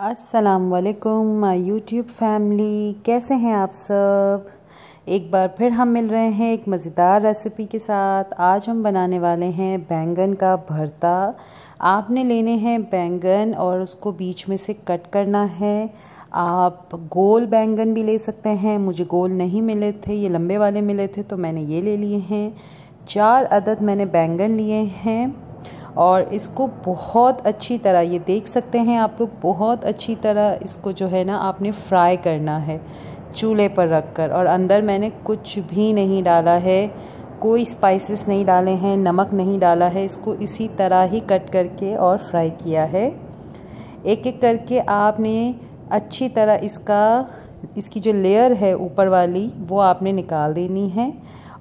वालेकुम my YouTube family कैसे हैं आप सब एक बार फिर हम मिल रहे हैं एक मज़ेदार रेसिपी के साथ आज हम बनाने वाले हैं बैंगन का भरता आपने लेने हैं बैंगन और उसको बीच में से कट करना है आप गोल बैंगन भी ले सकते हैं मुझे गोल नहीं मिले थे ये लंबे वाले मिले थे तो मैंने ये ले लिए हैं चार अदद मैंने बैंगन लिए हैं और इसको बहुत अच्छी तरह ये देख सकते हैं आप लोग बहुत अच्छी तरह इसको जो है ना आपने फ्राई करना है चूल्हे पर रख कर और अंदर मैंने कुछ भी नहीं डाला है कोई स्पाइसेस नहीं डाले हैं नमक नहीं डाला है इसको इसी तरह ही कट करके और फ्राई किया है एक एक करके आपने अच्छी तरह इसका इसकी जो लेयर है ऊपर वाली वो आपने निकाल देनी है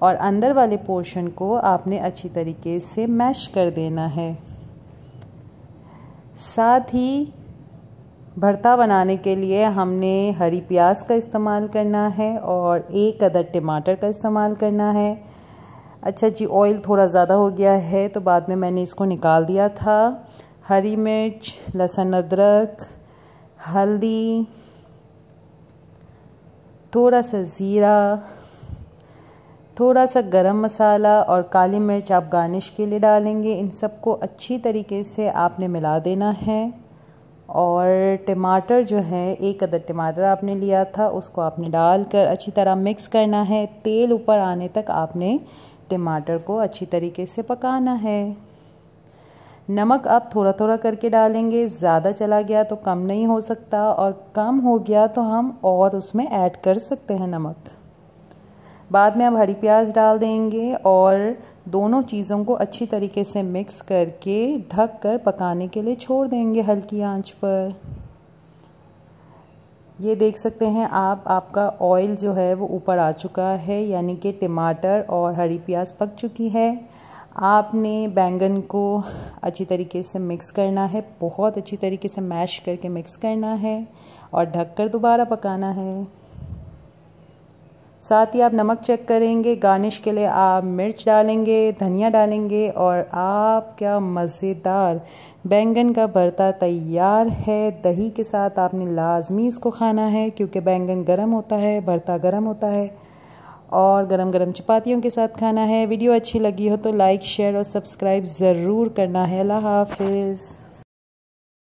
और अंदर वाले पोर्शन को आपने अच्छी तरीके से मैश कर देना है साथ ही भरता बनाने के लिए हमने हरी प्याज का इस्तेमाल करना है और एक अदर टमाटर का इस्तेमाल करना है अच्छा जी ऑयल थोड़ा ज़्यादा हो गया है तो बाद में मैंने इसको निकाल दिया था हरी मिर्च लहसुन अदरक हल्दी थोड़ा सा ज़ीरा थोड़ा सा गरम मसाला और काली मिर्च आप गार्निश के लिए डालेंगे इन सबको अच्छी तरीके से आपने मिला देना है और टमाटर जो है एक अदर टमाटर आपने लिया था उसको आपने डाल कर अच्छी तरह मिक्स करना है तेल ऊपर आने तक आपने टमाटर को अच्छी तरीके से पकाना है नमक आप थोड़ा थोड़ा करके डालेंगे ज़्यादा चला गया तो कम नहीं हो सकता और कम हो गया तो हम और उसमें ऐड कर सकते हैं नमक बाद में आप हरी प्याज डाल देंगे और दोनों चीज़ों को अच्छी तरीके से मिक्स करके ढक कर पकाने के लिए छोड़ देंगे हल्की आंच पर ये देख सकते हैं आप आपका ऑयल जो है वो ऊपर आ चुका है यानी कि टमाटर और हरी प्याज पक चुकी है आपने बैंगन को अच्छी तरीके से मिक्स करना है बहुत अच्छी तरीके से मैश करके मिक्स करना है और ढककर दोबारा पकाना है साथ ही आप नमक चेक करेंगे गार्निश के लिए आप मिर्च डालेंगे धनिया डालेंगे और आप क्या मज़ेदार बैंगन का भरता तैयार है दही के साथ आपने लाजमी इसको खाना है क्योंकि बैंगन गर्म होता है भरता गर्म होता है और गरम गरम चपातियों के साथ खाना है वीडियो अच्छी लगी हो तो लाइक शेयर और सब्सक्राइब ज़रूर करना है अल्लाह हाफिज़